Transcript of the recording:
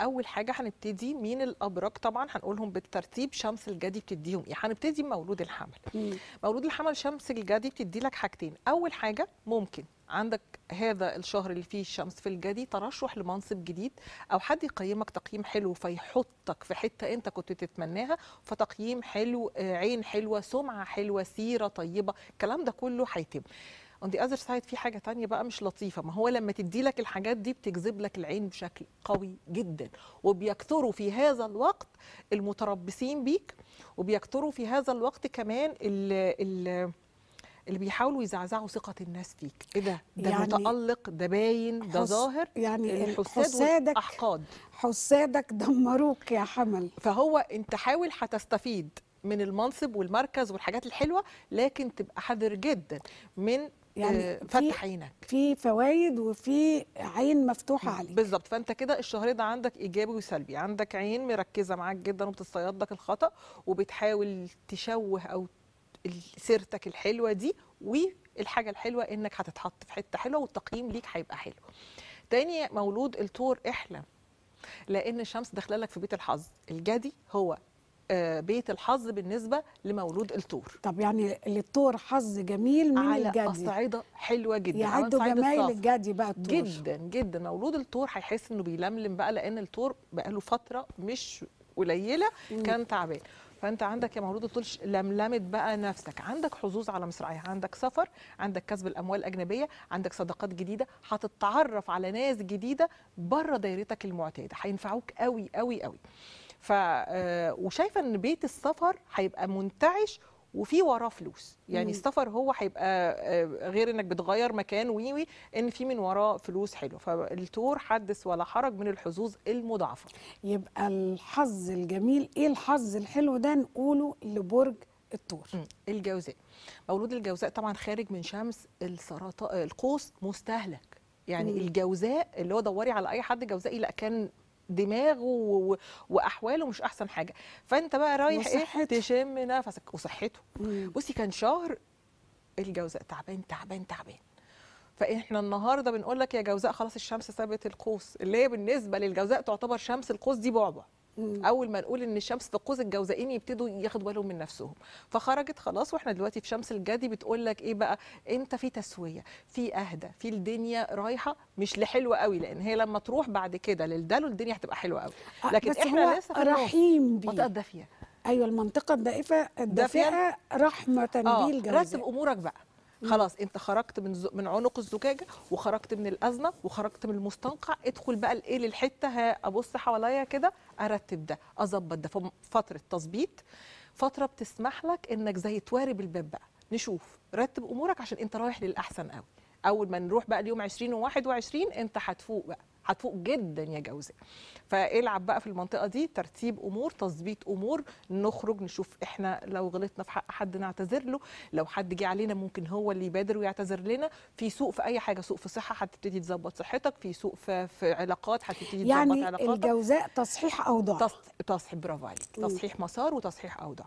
اول حاجه هنبتدي مين الابراج طبعا هنقولهم بالترتيب شمس الجدي بتديهم ايه هنبتدي بمولود الحمل مم. مولود الحمل شمس الجدي بتدي لك حاجتين اول حاجه ممكن عندك هذا الشهر اللي فيه الشمس في الجدي ترشح لمنصب جديد او حد يقيمك تقييم حلو فيحطك في حته انت كنت تتمناها فتقييم حلو آه، عين حلوه سمعه حلوه سيره طيبه الكلام ده كله هيتم اون ذا اذر سايد في حاجه تانية بقى مش لطيفه ما هو لما تدي لك الحاجات دي بتجذب لك العين بشكل قوي جدا وبيكثروا في هذا الوقت المتربصين بيك وبيكثروا في هذا الوقت كمان ال ال اللي بيحاولوا يزعزعوا ثقة الناس فيك ايه ده ده يعني متألق ده باين ده ظاهر يعني الحساد احقاد حسادك دمروك يا حمل فهو انت حاول هتستفيد من المنصب والمركز والحاجات الحلوة لكن تبقى حذر جدا من يعني آه، فتح عينك في فوائد وفي عين مفتوحه عليك بالظبط فانت كده الشهر ده عندك ايجابي وسلبي عندك عين مركزه معاك جدا وبتصيدك الخطا وبتحاول تشوه او سيرتك الحلوه دي والحاجه الحلوه انك هتتحط في حته حلوه والتقييم ليك هيبقى حلو تاني مولود التور احلم لان الشمس داخله لك في بيت الحظ الجدي هو آه، بيت الحظ بالنسبه لمولود الطور طب يعني للطور حظ جميل من على الجدي على الصعيده حلوه جدا يعدوا جمايل الجدي بقى الطور جدا جدا مولود الطور هيحس انه بيلملم بقى لان الطور بقى له فتره مش قليله كان تعبان فانت عندك يا مولود الطول لملمت بقى نفسك عندك حظوظ على مصراعيها عندك سفر عندك كسب الاموال الاجنبيه عندك صداقات جديده هتتعرف على ناس جديده بره دايرتك المعتاده هينفعوك قوي قوي قوي ف آه، وشايفه ان بيت السفر هيبقى منتعش وفي وراه فلوس يعني السفر هو هيبقى آه، غير انك بتغير مكان ويوي ان في من وراه فلوس حلو فالتور حدث ولا حرج من الحظوظ المضاعفه يبقى الحظ الجميل ايه الحظ الحلو ده نقوله لبرج الطور الجوزاء مولود الجوزاء طبعا خارج من شمس السرطان القوس مستهلك يعني الجوزاء اللي هو دوري على اي حد جوزائي لا كان دماغه واحواله مش احسن حاجه فانت بقى رايح ايه تشم نفسك وصحته بصي كان شهر الجوزاء تعبان تعبان تعبان فاحنا النهارده بنقول لك يا جوزاء خلاص الشمس سابت القوس اللي هي بالنسبه للجوزاء تعتبر شمس القوس دي بعبع اول ما نقول ان الشمس في قوس الجوزائين يبتدوا ياخدوا بالهم من نفسهم فخرجت خلاص واحنا دلوقتي في شمس الجدي بتقول لك ايه بقى امتى في تسويه في اهدى في الدنيا رايحه مش لحلوه قوي لان هي لما تروح بعد كده للدلو الدنيا هتبقى حلوه قوي آه، لكن بس احنا هو لسه في رحيم بيه منطقه دافيه ايوه المنطقه الدائفه الدافئه رحمه آه. بيه الجوزاء رتب امورك بقى خلاص انت خرجت من زو... من عنق الزجاجه وخرجت من الازمه وخرجت من المستنقع ادخل بقى لايه للحته ابص حواليا كده ارتب ده اظبط ده فتره تظبيط فتره بتسمح لك انك زي توارب الباب بقى نشوف رتب امورك عشان انت رايح للاحسن قوي اول ما نروح بقى اليوم 20 و21 انت هتفوق بقى هتفوق جدا يا جوزاء فالعب بقى في المنطقه دي ترتيب امور تظبيط امور نخرج نشوف احنا لو غلطنا في حق حد نعتذر له لو حد جه علينا ممكن هو اللي يبادر ويعتذر لنا في سوء في اي حاجه سوء في صحه هتبتدي تظبط صحتك في سوء في, في علاقات هتبتدي تظبط يعني علاقاتك يعني الجوزاء تصحيح اوضاع تصحيح برافو عليك تصحيح مسار وتصحيح اوضاع